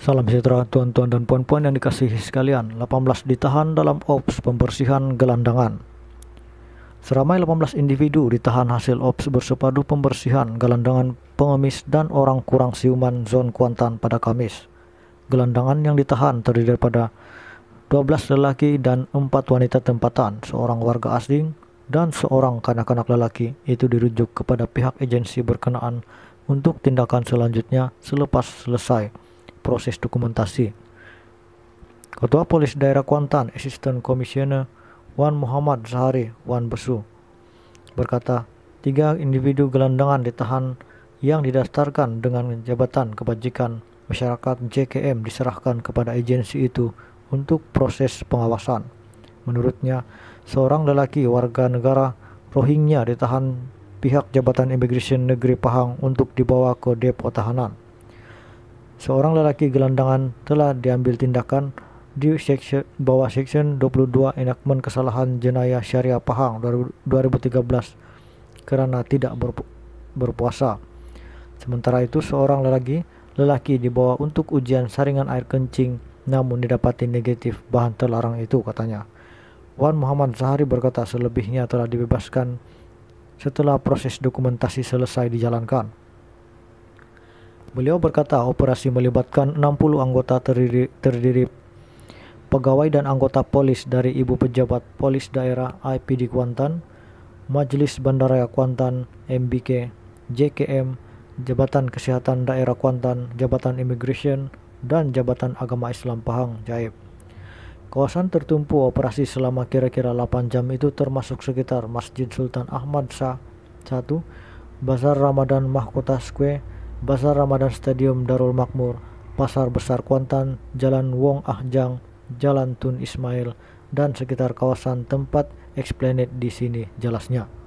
Salam sejahtera tuan-tuan dan puan-puan yang dikasihi sekalian. 18 ditahan dalam ops pembersihan gelandangan. Seramai 18 individu ditahan hasil ops bersepadu pembersihan gelandangan pengemis dan orang kurang siuman zon Kuantan pada Kamis. Gelandangan yang ditahan terdiri daripada 12 lelaki dan 4 wanita tempatan, seorang warga asing dan seorang kanak-kanak lelaki itu dirujuk kepada pihak agensi berkenaan untuk tindakan selanjutnya selepas selesai proses dokumentasi. Ketua Polis Daerah Kuantan, Assistant Commissioner Wan Muhammad Zahari Wan Besu, berkata, tiga individu gelandangan ditahan yang didaftarkan dengan jabatan kebajikan masyarakat JKM diserahkan kepada agensi itu untuk proses pengawasan. Menurutnya, seorang lelaki warga negara Rohingya ditahan pihak Jabatan Imigresen Negeri Pahang untuk dibawa ke depo tahanan seorang lelaki gelandangan telah diambil tindakan di section, bawah Seksyen 22 Enakmen Kesalahan Jenayah Syariah Pahang 2013 karena tidak berpu berpuasa. Sementara itu seorang lelaki lelaki dibawa untuk ujian saringan air kencing namun didapati negatif bahan terlarang itu katanya. Wan Muhammad Zahari berkata selebihnya telah dibebaskan setelah proses dokumentasi selesai dijalankan. Beliau berkata, operasi melibatkan 60 anggota terdiri, terdiri pegawai dan anggota polis dari ibu pejabat polis daerah IPD Kuantan, Majelis Bandaraya Kuantan MBK, JKM, Jabatan Kesehatan Daerah Kuantan, Jabatan Immigration, dan Jabatan Agama Islam Pahang, Jaib. Kawasan tertumpu operasi selama kira-kira 8 jam itu termasuk sekitar Masjid Sultan Ahmad Shah 1, Bazar Ramadan Mahkota Square, Bazar Ramadan Stadium Darul Makmur, Pasar Besar Kuantan, Jalan Wong Ahjang, Jalan Tun Ismail, dan sekitar kawasan tempat Explanet di sini jelasnya.